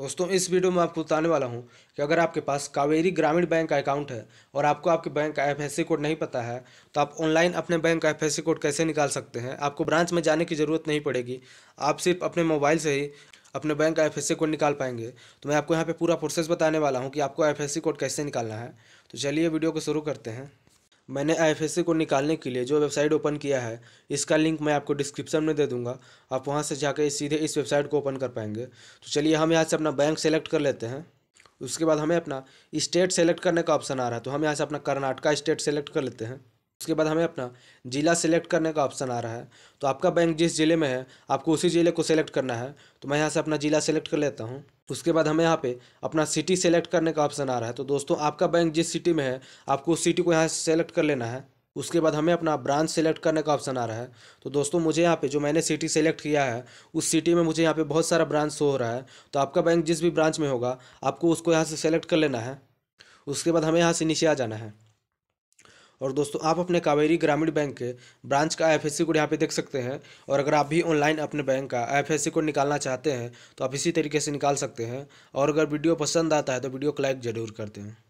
दोस्तों इस वीडियो में आपको बताने वाला हूं कि अगर आपके पास कावेरी ग्रामीण बैंक का अकाउंट है और आपको आपके बैंक का एफ कोड नहीं पता है तो आप ऑनलाइन अपने बैंक का एफ कोड कैसे निकाल सकते हैं आपको ब्रांच में जाने की ज़रूरत नहीं पड़ेगी आप सिर्फ अपने मोबाइल से ही अपने बैंक का एफ कोड निकाल पाएंगे तो मैं आपको यहाँ पर पूरा प्रोसेस बताने वाला हूँ कि आपको एफ कोड कैसे निकालना है तो चलिए वीडियो को शुरू करते हैं मैंने आई को निकालने के लिए जो वेबसाइट ओपन किया है इसका लिंक मैं आपको डिस्क्रिप्शन में दे दूंगा आप वहां से जाकर सीधे इस वेबसाइट को ओपन कर पाएंगे तो चलिए हम यहाँ से अपना बैंक सेलेक्ट कर लेते हैं उसके बाद हमें अपना स्टेट सेलेक्ट करने का ऑप्शन आ रहा है तो हम यहाँ से अपना कर्नाटका स्टेट सेलेक्ट कर लेते हैं उसके बाद हमें अपना ज़िला सेलेक्ट करने का ऑप्शन आ रहा है तो आपका बैंक जिस ज़िले में है आपको उसी ज़िले को सेलेक्ट करना है तो मैं यहाँ से अपना ज़िला सेलेक्ट कर लेता हूँ उसके बाद हमें यहाँ पे अपना सिटी सेलेक्ट करने का ऑप्शन आ रहा है तो दोस्तों आपका बैंक जिस सिटी में है आपको उस सिटी को यहाँ सेलेक्ट कर लेना है उसके बाद हमें अपना ब्रांच सेलेक्ट करने का ऑप्शन आ रहा है तो दोस्तों मुझे यहाँ पे जो मैंने सिटी सेलेक्ट किया है उस सिटी में मुझे यहाँ पे बहुत सारा ब्रांच शो हो रहा है तो आपका बैंक जिस भी ब्रांच में होगा आपको उसको यहाँ से सेलेक्ट कर लेना है उसके बाद हमें यहाँ से नीचे आ जाना है और दोस्तों आप अपने कावेरी ग्रामीण बैंक के ब्रांच का आई कोड यहाँ पे देख सकते हैं और अगर आप भी ऑनलाइन अपने बैंक का आई कोड निकालना चाहते हैं तो आप इसी तरीके से निकाल सकते हैं और अगर वीडियो पसंद आता है तो वीडियो को लाइक ज़रूर करते हैं